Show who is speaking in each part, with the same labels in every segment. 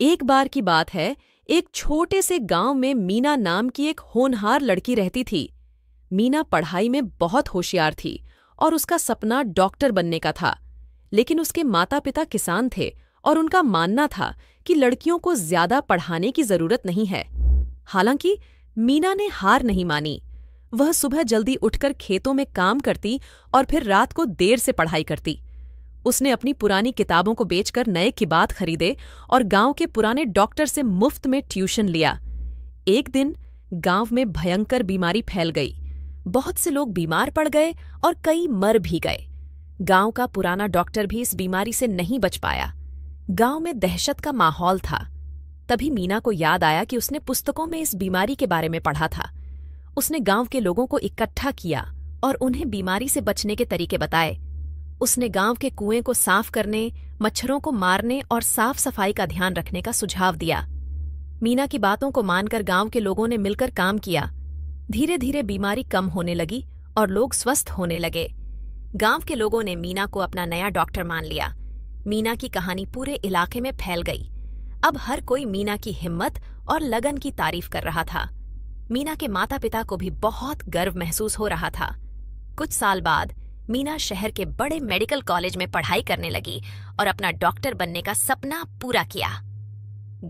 Speaker 1: एक बार की बात है एक छोटे से गांव में मीना नाम की एक होनहार लड़की रहती थी मीना पढ़ाई में बहुत होशियार थी और उसका सपना डॉक्टर बनने का था लेकिन उसके माता पिता किसान थे और उनका मानना था कि लड़कियों को ज्यादा पढ़ाने की जरूरत नहीं है हालांकि मीना ने हार नहीं मानी वह सुबह जल्दी उठकर खेतों में काम करती और फिर रात को देर से पढ़ाई करती उसने अपनी पुरानी किताबों को बेचकर नए बात खरीदे और गांव के पुराने डॉक्टर से मुफ्त में ट्यूशन लिया एक दिन गांव में भयंकर बीमारी फैल गई बहुत से लोग बीमार पड़ गए और कई मर भी गए गांव का पुराना डॉक्टर भी इस बीमारी से नहीं बच पाया गांव में दहशत का माहौल था तभी मीना को याद आया कि उसने पुस्तकों में इस बीमारी के बारे में पढ़ा था उसने गांव के लोगों को इकट्ठा किया और उन्हें बीमारी से बचने के तरीके बताए उसने गांव के कुएं को साफ करने मच्छरों को मारने और साफ सफाई का ध्यान रखने का सुझाव दिया मीना की बातों को मानकर गांव के लोगों ने मिलकर काम किया धीरे धीरे बीमारी कम होने लगी और लोग स्वस्थ होने लगे गांव के लोगों ने मीना को अपना नया डॉक्टर मान लिया मीना की कहानी पूरे इलाके में फैल गई अब हर कोई मीना की हिम्मत और लगन की तारीफ कर रहा था मीना के माता पिता को भी बहुत गर्व महसूस हो रहा था कुछ साल बाद मीना शहर के बड़े मेडिकल कॉलेज में पढ़ाई करने लगी और अपना डॉक्टर बनने का सपना पूरा किया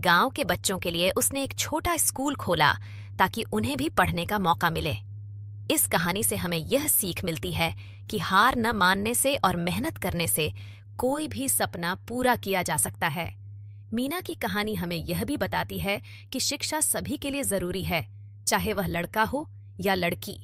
Speaker 1: गांव के बच्चों के लिए उसने एक छोटा स्कूल खोला ताकि उन्हें भी पढ़ने का मौका मिले इस कहानी से हमें यह सीख मिलती है कि हार न मानने से और मेहनत करने से कोई भी सपना पूरा किया जा सकता है मीना की कहानी हमें यह भी बताती है कि शिक्षा सभी के लिए जरूरी है चाहे वह लड़का हो या लड़की